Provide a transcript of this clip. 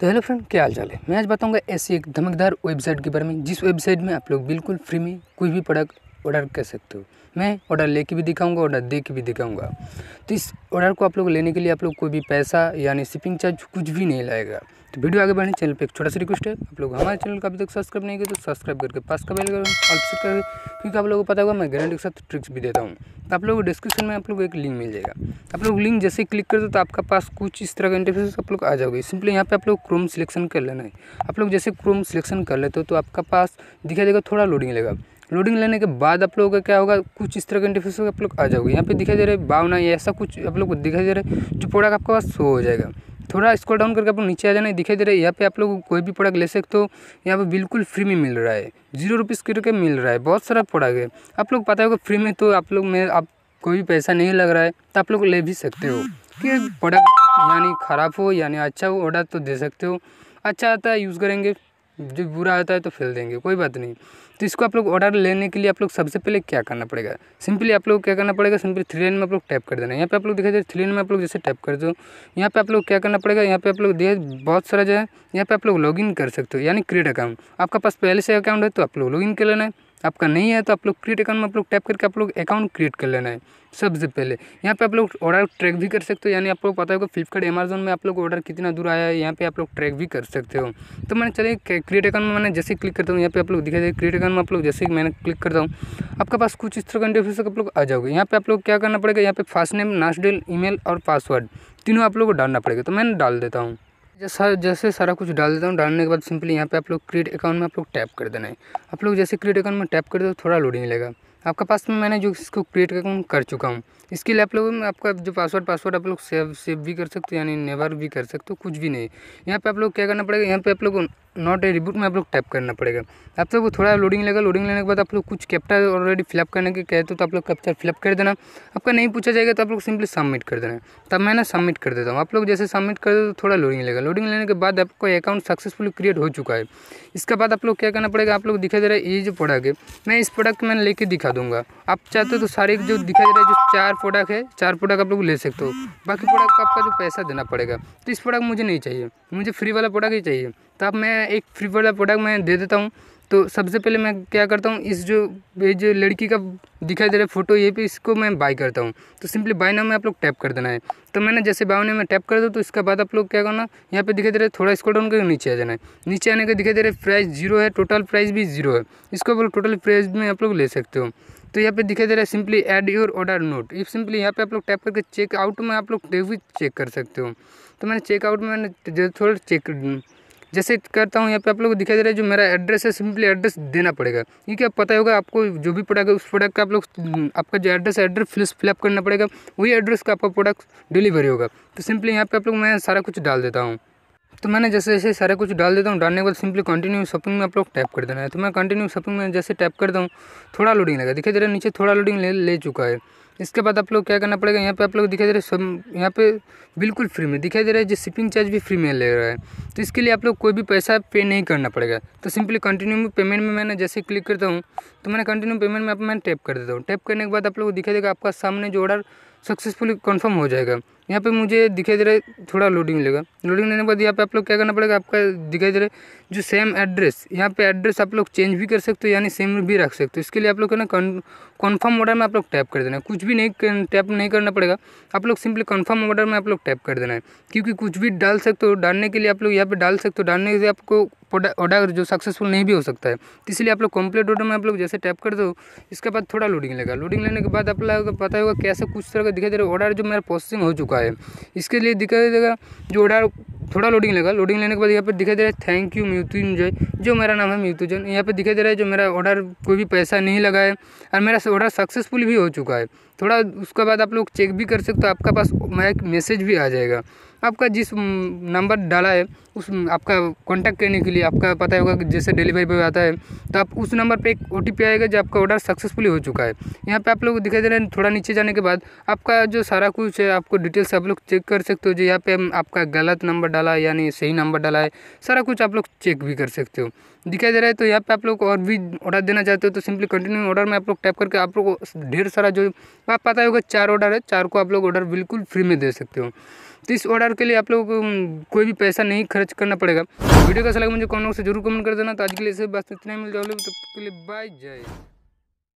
तो hello friend क्या हाल चाल है मैं आज बताऊंगा ऐसी एक धमकदार वेबसाइट के बारे में जिस वेबसाइट में आप लोग बिल्कुल फ्री में कोई भी प्रोडक्ट ऑर्डर कर सकते हो मैं ऑर्डर लेके भी दिखाऊंगा ऑर्डर दे के भी दिखाऊंगा तो इस ऑर्डर को आप लोग लेने के लिए आप लोग कोई भी पैसा यानी शिपिंग चार्ज कुछ भी नहीं लाएगा तो वीडियो आगे बढ़ने चैनल पे एक छोटा सा रिक्वेस्ट है आप लोग हमारे चैनल को अभी तक सब्सक्राइब नहीं किया तो सब्सक्राइब करके पास का बेल करें ऑल करें क्योंकि आप लोगों को पता होगा मैं गारंटी के साथ ट्रिक्स भी देता हूँ तो आप लोगों को डिस्क्रिप्शन में आप लोग एक लिंक मिल जाएगा आप लोग लिंक जैसे ही क्लिक कर दो तो आपका पास कुछ इस तरह का इंटरफेस आप लोग आ जाओगे सिंपली यहाँ पर आप लोग क्रोम सिलेक्शन कर लेना है आप लोग जैसे क्रोम सिलेक्शन कर लेते हो तो आपका पास दिखाई देगा थोड़ा लोडिंग लेगा लोडिंग लेने के बाद आप लोगों का क्या होगा कुछ इस तरह का इंटरफेस आप लोग आ जाओगे यहाँ पे दिखाई दे रहा है बावना ऐसा कुछ आप लोग को दिखाई दे रहा है जो प्रोडक्ट आपके पास शो हो जाएगा थोड़ा स्क्रॉल डाउन करके आप लोग नीचे आ जाना दिखाई दे रहा है यहाँ पे आप लोग कोई भी प्रोडक्ट ले सकते हो यहाँ पे बिल्कुल फ्री में मिल रहा है जीरो रुपीज़ करके मिल रहा है बहुत सारा प्रोडक्ट है आप लोग पता होगा फ्री में तो आप लोग में आप कोई भी पैसा नहीं लग रहा है तो आप लोग ले भी सकते हो कि प्रोडक्ट यानी ख़राब हो यानी अच्छा हो ऑर्डर तो दे सकते हो अच्छा आता है यूज़ करेंगे जो बुरा होता है तो फेल देंगे कोई बात नहीं तो इसको आप लोग ऑर्डर लेने के लिए आप लोग सबसे पहले क्या करना पड़ेगा सिंपली आप लोग क्या करना पड़ेगा सिंपली थ्री लाइन में आप लोग टैप कर देना यहाँ पे आप लोग दिखाई दे थ्री लाइन में आप लोग जैसे टैप कर दो यहाँ पे आप लोग क्या करना पड़ेगा यहाँ पे आप लोग दिए बहुत सारा जो है यहाँ पे आप लोग लॉग कर सकते हो यानी क्रिएट अकाउंट आपका पास पहले से अकाउंट है तो आप लोग लॉग कर लेना है आपका नहीं है तो आप लोग क्रिएट अकाउंट में आप लोग टैप करके आप लोग अकाउंट क्रिएट कर लेना है सबसे पहले यहाँ पे आप लोग ऑर्डर ट्रैक भी कर सकते हो यानी आप लोग पता होगा फ्लिपकार्ट अमेजोन में आप लोग ऑर्डर कितना दूर आया है यहाँ पे आप लोग ट्रैक भी कर सकते हो तो मैंने चले क्रिएट अकाउंट में मैंने जैसे क्लिक करता हूँ यहाँ पे आप लोग दिखाई दे क्रिएट अकाउंट में आप लोग जैसे मैंने क्लिक करता हूँ आपके पास कुछ इस तरह का इंटरफेस आप लोग आ जाओगे यहाँ पे आप लोग क्या करना पड़ेगा यहाँ पे फास्ट नेम लास्ट डेल ई और पासवर्ड तीनों आप लोग को डालना पड़ेगा तो मैं डाल देता हूँ जैसा जैसे सारा कुछ डाल देता हूँ डालने के बाद सिंपली यहाँ पे आप लोग क्रिएट अकाउंट में आप लोग टैप कर देना है आप लोग जैसे क्रिएट अकाउंट में टैप कर दो थोड़ा लोडिंग लेगा आपका पास में मैंने जो इसको क्रिएट अकाउंट कर चुका हूँ इसके लिए आप लोग आपका जो पासवर्ड पासवर्ड आप लोग सेव सेव भी कर सकते हो यानी नेवर भी कर सकते हो कुछ भी नहीं यहाँ पे आप लोग क्या करना पड़ेगा यहाँ पे आप लोग नॉट ए रिबूट में आप लोग टाइप करना पड़ेगा आप लोग को थोड़ा लोडिंग लेगा लोडिंग लेने के बाद आप लोग कुछ कैप्चा ऑलरेडी फिलअप करने के कहते हो तो, तो आप लोग कैप्चर फिलअप कर देना आपका नहीं पूछा जाएगा तो आप लोग सिंपली सबमिट कर देना तब मैं ना सबमिट कर देता हूँ आप लोग जैसे सबमिट कर दे तो थोड़ा लोडिंग लेगा लोडिंग लेने के बाद आपका अकाउंट सक्सेसफुली क्रिएट हो चुका है इसके बाद आप लोग क्या करना पड़ेगा आप लोग दिखा दे रहा है ये जो प्रोडक्ट है मैं इस प्रोडक्ट को मैंने लेके दिखा दूंगा आप चाहते हो तो सारे जो दिखा दे रहा है जो चार प्रोडक्ट है चार प्रोडक्ट आप लोग ले सकते हो बाकी प्रोडक्ट का आपका जो पैसा देना पड़ेगा तो इस प्रोडक्ट मुझे नहीं चाहिए मुझे फ्री वाला प्रोडक्ट ही चाहिए अब मैं एक फ्री वाला प्रोडक्ट मैं दे देता हूँ तो सबसे पहले मैं क्या करता हूँ इस जो ये जो लड़की का दिखाई दे रहा है फोटो ये पे इसको मैं बाई करता हूँ तो सिंपली बाय नाउ में आप लोग टैप कर देना है तो मैंने जैसे बाय नाउ में टैप कर दो तो इसके बाद आप लोग क्या करना यहाँ पे दिखाई दे रहा है थोड़ा इसको डाउन करके नीचे आ जाना है नीचे आने का दिखाई दे रहा है प्राइस जीरो है टोटल प्राइस भी जीरो है इसको आप लोग टोटल प्राइस में आप लोग ले सकते हो तो यहाँ पे दिखाई दे रहा है simply add your order note if simply यहाँ पे आप लोग टैप करके चेक आउट में आप लोग भी चेक कर सकते हो तो मैंने चेकआउट में मैंने थोड़ा चेक जैसे करता हूँ यहाँ पे आप लोग को दिखाई दे रहा है जो मेरा एड्रेस है सिंपली एड्रेस देना पड़ेगा क्योंकि आप पता होगा आपको जो भी प्रोडक्ट है उस प्रोडक्ट का आप लोग आपका जो एड्रेस है एड्रेस फिलअप करना पड़ेगा वही एड्रेस का आपका प्रोडक्ट डिलीवरी होगा तो सिंपली यहाँ पर आप लोग मैं सारा कुछ डाल देता हूँ तो मैंने जैसे जैसे सारा कुछ डाल देता हूँ डालने के बाद सिंपली कंटिन्यू शॉपिंग में आप लोग टैप कर देना है तो मैं कंटिन्यू शॉपिंग में जैसे टैप करता हूँ थोड़ा लोडिंग लगा दिखाई दे रहा है नीचे थोड़ा लोडिंग ले, ले चुका है इसके बाद आप लोग क्या करना पड़ेगा यहाँ पे आप लोग दिखाई दे रहे हैं यहाँ पे बिल्कुल फ्री में दिखाई दे रहा है जो शिपिंग चार्ज भी फ्री में ले रहा है तो इसके लिए आप लोग कोई भी पैसा पे नहीं करना पड़ेगा तो सिंपली कंटिन्यू पेमेंट में मैंने जैसे क्लिक करता हूँ तो मैंने कंटिन्यू पेमेंट में आप मैंने टैप कर देता हूँ टैप करने के बाद आप लोग दिखाई देगा आपका सामने जो ऑर्डर सक्सेसफुली कन्फर्म हो जाएगा यहाँ पे मुझे दिखाई दे रहा है थोड़ा लोडिंग लेगा लोडिंग लेने के बाद यहाँ पे आप लोग क्या करना पड़ेगा आपका दिखाई दे रहा है जो सेम एड्रेस यहाँ पे एड्रेस आप लोग चेंज भी कर सकते हो यानी सेम भी रख सकते हो इसके लिए आप लोग करना कन्फर्म ऑर्डर में आप लोग टैप कर देना है कुछ भी नहीं टैप नहीं करना पड़ेगा आप लोग सिंपली कन्फर्म ऑर्डर में आप लोग टैप कर देना है क्योंकि कुछ भी डाल सकते हो डालने के लिए आप लोग यहाँ पर डाल सकते हो डालने से आपको प्रोडक्ट जो सक्सेसफुल नहीं भी हो सकता है तो इसलिए आप लोग कंप्लीट ऑर्डर में आप लोग जैसे टैप कर दो इसके बाद थोड़ा लोडिंग लेगा लोडिंग लेने के बाद आप लोग पता होगा कैसे कुछ तरह का दिखाई दे रहा है ऑर्डर जो मेरा प्रोसेसिंग हो चुका है इसके लिए दिखाई देगा जो ऑर्डर थोड़ा लोडिंग लेगा लोडिंग लेने के बाद यहाँ पर दिखाई दे रहा है थैंक यू म्यूतुन जय जो मेरा नाम है म्यूतुजन यहाँ पर दिखाई दे रहा है जो मेरा ऑर्डर कोई भी पैसा नहीं लगा है और मेरा ऑर्डर सक्सेसफुल भी हो चुका है थोड़ा उसके बाद आप लोग चेक भी कर सकते हो आपका पास मैं एक मैसेज भी आ जाएगा आपका जिस नंबर डाला है उस आपका कांटेक्ट करने के लिए आपका पता होगा कि जैसे डिलीवरी बॉय आता है तो आप उस नंबर पे एक ओ आएगा जो आपका ऑर्डर सक्सेसफुली हो चुका है यहाँ पे आप लोग दिखाई दे रहे हैं थोड़ा नीचे जाने के बाद आपका जो सारा कुछ है आपको डिटेल्स आप लोग चेक कर सकते हो जो यहाँ पे आपका गलत नंबर डाला है यानी सही नंबर डाला है सारा कुछ आप लोग चेक भी कर सकते हो दिखाई दे रहा है तो यहाँ पे आप लोग और भी ऑर्डर देना चाहते हो तो सिंपली कंटिन्यू ऑर्डर में आप लोग टैप करके आप लोग ढेर सारा जो आप पता होगा चार ऑर्डर है चार को आप लोग ऑर्डर बिल्कुल फ्री में दे सकते हो तो इस ऑर्डर के लिए आप लोगों को कोई भी पैसा नहीं खर्च करना पड़ेगा वीडियो कैसा लगा मुझे कमेंट से जरूर कमेंट कर देना तो आज के लिए इतना मिल जाओ तब के लिए बाय जय